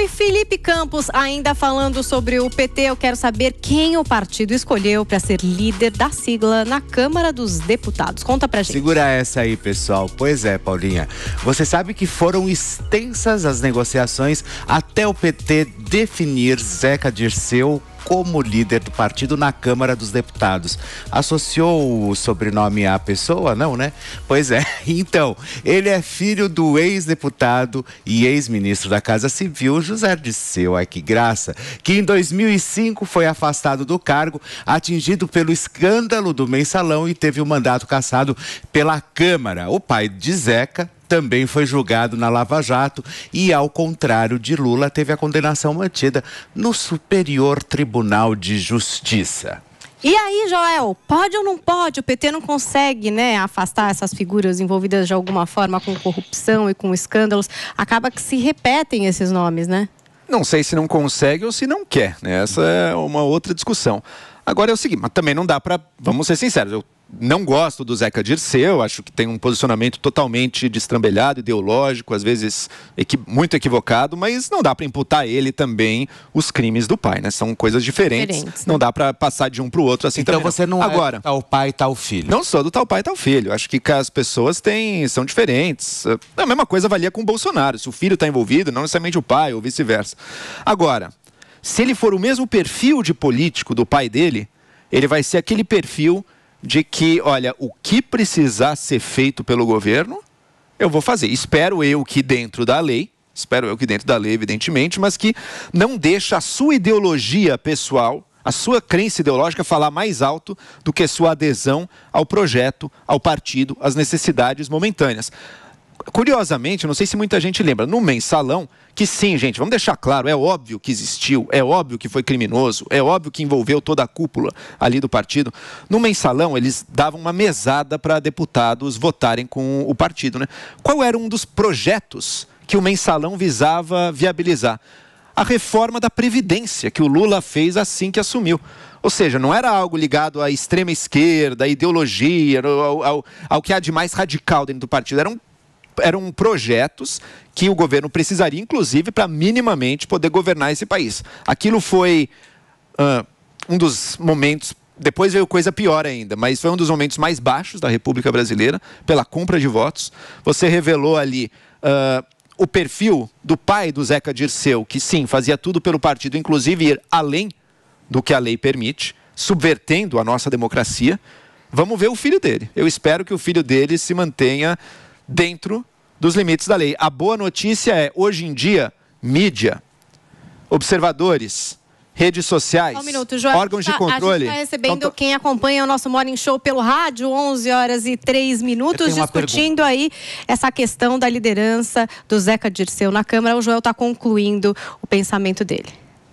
e Felipe Campos, ainda falando sobre o PT, eu quero saber quem o partido escolheu para ser líder da sigla na Câmara dos Deputados. Conta pra gente. Segura essa aí, pessoal. Pois é, Paulinha. Você sabe que foram extensas as negociações até o PT definir Zeca Dirceu como líder do partido na Câmara dos Deputados. Associou o sobrenome à pessoa, não, né? Pois é. Então, ele é filho do ex-deputado e ex-ministro da Casa Civil, José Disseu. Ai, que graça. Que em 2005 foi afastado do cargo, atingido pelo escândalo do mensalão e teve o mandato cassado pela Câmara. O pai de Zeca, também foi julgado na Lava Jato e, ao contrário de Lula, teve a condenação mantida no Superior Tribunal de Justiça. E aí, Joel, pode ou não pode? O PT não consegue, né, afastar essas figuras envolvidas de alguma forma com corrupção e com escândalos. Acaba que se repetem esses nomes, né? Não sei se não consegue ou se não quer, né? Essa é uma outra discussão. Agora é o seguinte, mas também não dá para, vamos ser sinceros, eu não gosto do Zeca Dirceu, acho que tem um posicionamento totalmente destrambelhado, ideológico, às vezes equi muito equivocado, mas não dá para imputar ele também os crimes do pai, né? São coisas diferentes. diferentes né? Não dá para passar de um para o outro assim então você não, não é Agora, é tal pai, tal filho. Não sou do tal pai, tal filho. Acho que as pessoas têm são diferentes. A mesma coisa valia com o Bolsonaro. Se o filho está envolvido, não necessariamente o pai ou vice-versa. Agora, se ele for o mesmo perfil de político do pai dele, ele vai ser aquele perfil de que, olha, o que precisar ser feito pelo governo, eu vou fazer. Espero eu que dentro da lei, espero eu que dentro da lei, evidentemente, mas que não deixa a sua ideologia pessoal, a sua crença ideológica falar mais alto do que a sua adesão ao projeto, ao partido, às necessidades momentâneas curiosamente, não sei se muita gente lembra, no mensalão, que sim, gente, vamos deixar claro, é óbvio que existiu, é óbvio que foi criminoso, é óbvio que envolveu toda a cúpula ali do partido. No mensalão, eles davam uma mesada para deputados votarem com o partido, né? Qual era um dos projetos que o mensalão visava viabilizar? A reforma da Previdência, que o Lula fez assim que assumiu. Ou seja, não era algo ligado à extrema esquerda, à ideologia, ao, ao, ao que há de mais radical dentro do partido. Era um eram projetos que o governo precisaria, inclusive, para minimamente poder governar esse país. Aquilo foi uh, um dos momentos. Depois veio coisa pior ainda, mas foi um dos momentos mais baixos da República Brasileira, pela compra de votos. Você revelou ali. Uh, o perfil do pai do Zeca Dirceu, que sim, fazia tudo pelo partido, inclusive ir além do que a lei permite, subvertendo a nossa democracia. Vamos ver o filho dele. Eu espero que o filho dele se mantenha dentro dos limites da lei. A boa notícia é, hoje em dia, mídia, observadores, redes sociais, um minuto, Jorge, órgãos tá, de controle. A gente está recebendo então, quem acompanha o nosso Morning Show pelo rádio, 11 horas e 3 minutos, discutindo aí essa questão da liderança do Zeca Dirceu na Câmara. O Joel está concluindo o pensamento dele.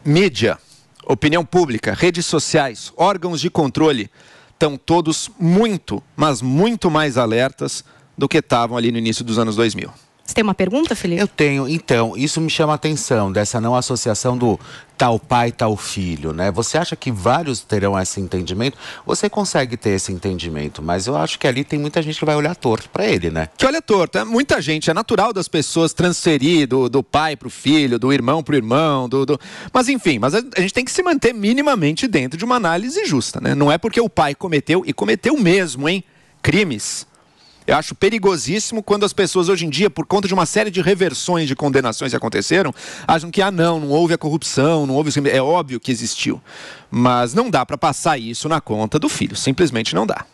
Mídia, opinião pública, redes sociais, órgãos de controle estão todos muito, mas muito mais alertas do que estavam ali no início dos anos 2000. Você tem uma pergunta, Felipe? Eu tenho. Então, isso me chama a atenção, dessa não associação do tal pai, tal filho, né? Você acha que vários terão esse entendimento? Você consegue ter esse entendimento, mas eu acho que ali tem muita gente que vai olhar torto para ele, né? Que olha torto, é muita gente, é natural das pessoas transferir do, do pai pro filho, do irmão pro irmão, do, do... Mas enfim, mas a, a gente tem que se manter minimamente dentro de uma análise justa, né? Não é porque o pai cometeu, e cometeu mesmo, hein? Crimes eu acho perigosíssimo quando as pessoas hoje em dia, por conta de uma série de reversões de condenações que aconteceram, acham que, ah, não, não houve a corrupção, não houve. É óbvio que existiu. Mas não dá para passar isso na conta do filho, simplesmente não dá.